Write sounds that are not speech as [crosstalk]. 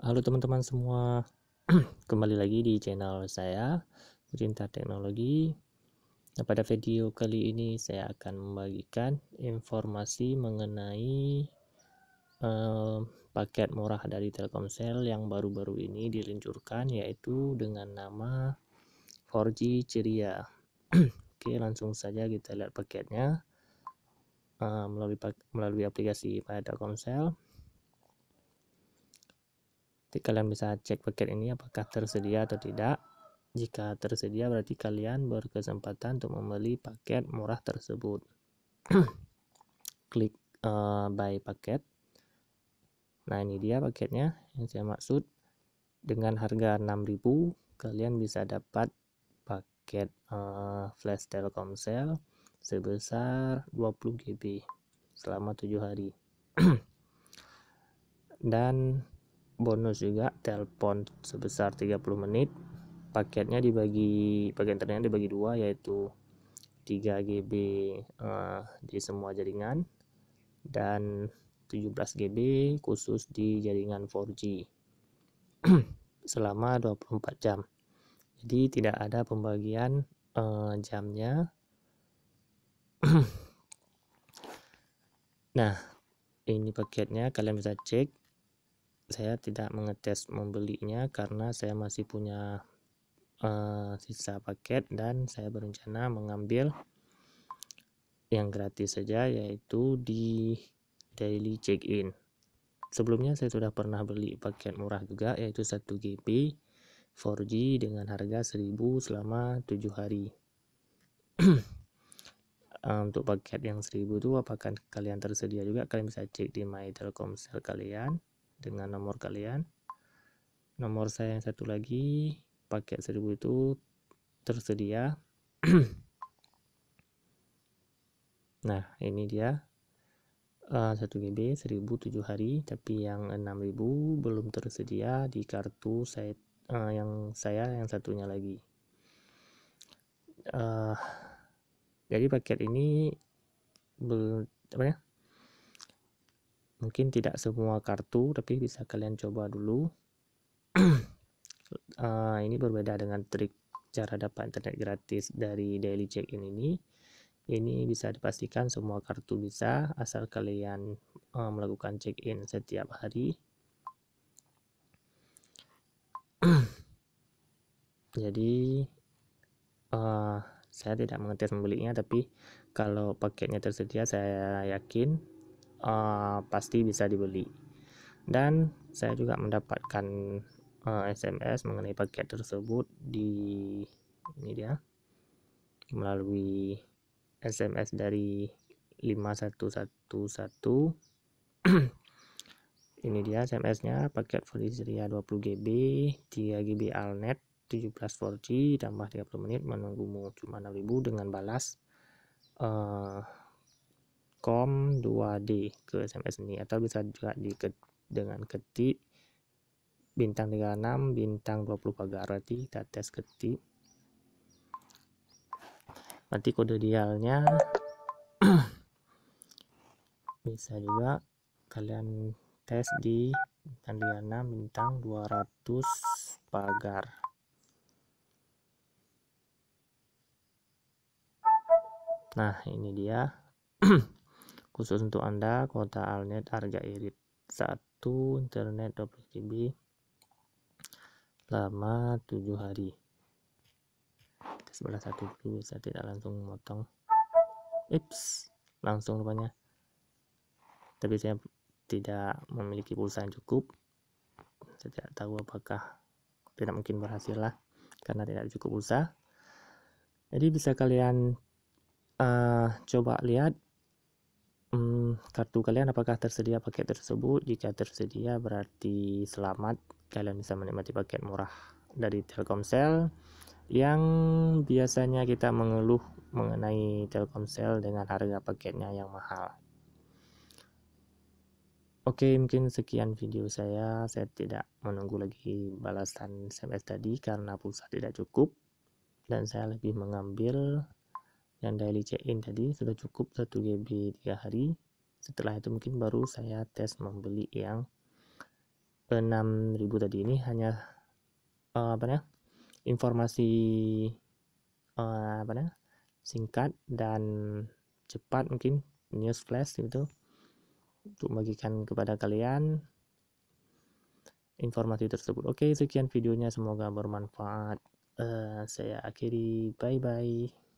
Halo teman-teman semua, [clears throat] kembali lagi di channel saya, Cinta Teknologi. Nah, pada video kali ini saya akan membagikan informasi mengenai eh, paket murah dari Telkomsel yang baru-baru ini diluncurkan yaitu dengan nama 4G Ceria. [clears throat] Oke, langsung saja kita lihat paketnya eh, melalui melalui aplikasi pada Telkomsel. Jadi kalian bisa cek paket ini apakah tersedia atau tidak. Jika tersedia berarti kalian berkesempatan untuk membeli paket murah tersebut. [clears throat] Klik uh, buy paket. Nah, ini dia paketnya yang saya maksud. Dengan harga 6.000 kalian bisa dapat paket uh, flash Telkomsel sebesar 20 GB selama tujuh hari. [clears throat] Dan bonus juga telepon sebesar 30 menit paketnya dibagi paket internetnya dibagi dua yaitu 3 GB uh, di semua jaringan dan 17 GB khusus di jaringan 4G [clears throat] selama 24 jam jadi tidak ada pembagian uh, jamnya [clears throat] nah ini paketnya kalian bisa cek saya tidak mengetes membelinya karena saya masih punya uh, sisa paket dan saya berencana mengambil yang gratis saja yaitu di daily check-in. Sebelumnya saya sudah pernah beli paket murah juga yaitu 1 GB 4G dengan harga 1000 selama 7 hari. [clears throat] Eh, untuk paket yang 1000 itu apakah kalian tersedia juga kalian bisa cek di My Telkomsel kalian dengan nomor kalian nomor saya yang satu lagi paket 1000 itu tersedia [clears throat] nah ini dia uh, 1 GB 1007 hari tapi yang 6000 belum tersedia di kartu saya uh, yang saya yang satunya lagi uh, jadi paket ini belum apa ya mungkin tidak semua kartu tapi bisa kalian coba dulu uh, [clears throat] ini berbeda dengan trik cara dapat internet gratis dari daily check in ini ini bisa dipastikan semua kartu bisa asal kalian uh, melakukan check in setiap hari [clears throat] jadi uh, saya tidak mengetes membelinya tapi kalau paketnya tersedia saya yakin uh, pasti bisa dibeli dan saya juga mendapatkan uh, eh, SMS mengenai paket tersebut di ini dia melalui SMS dari 5111 [clears throat] ini dia SMS-nya paket Felicia 20 GB 3 GB Alnet 17 4G tambah 30 menit menunggumu cuma 6000 dengan balas uh, com 2D ke SMS ini atau bisa juga di dengan ketik bintang 36 bintang 20 pagar berarti kita tes ketik berarti kode dialnya [clears throat] bisa juga kalian tes di bintang 36 bintang 200 pagar nah ini dia [clears throat] khusus untuk Anda kuota alnet harga irit 1 internet 20 GB lama 7 hari sebelah satu dulu saya tidak langsung memotong Ips langsung rupanya tapi saya tidak memiliki pulsa yang cukup saya tidak tahu apakah tidak mungkin berhasil lah karena tidak cukup pulsa jadi bisa kalian uh, coba lihat hmm, kartu kalian apakah tersedia paket tersebut jika tersedia berarti selamat kalian bisa menikmati paket murah dari Telkomsel yang biasanya kita mengeluh mengenai Telkomsel dengan harga paketnya yang mahal. Oke, mungkin sekian video saya. Saya tidak menunggu lagi balasan SMS tadi karena pulsa tidak cukup dan saya lebih mengambil yang daily check-in tadi sudah cukup 1 GB tiga hari setelah itu mungkin baru saya tes membeli yang 6000 tadi ini hanya uh, apa namanya informasi uh, apa namanya singkat dan cepat mungkin news flash gitu untuk bagikan kepada kalian informasi tersebut. Oke, sekian videonya semoga bermanfaat. Uh, saya akhiri. Bye bye.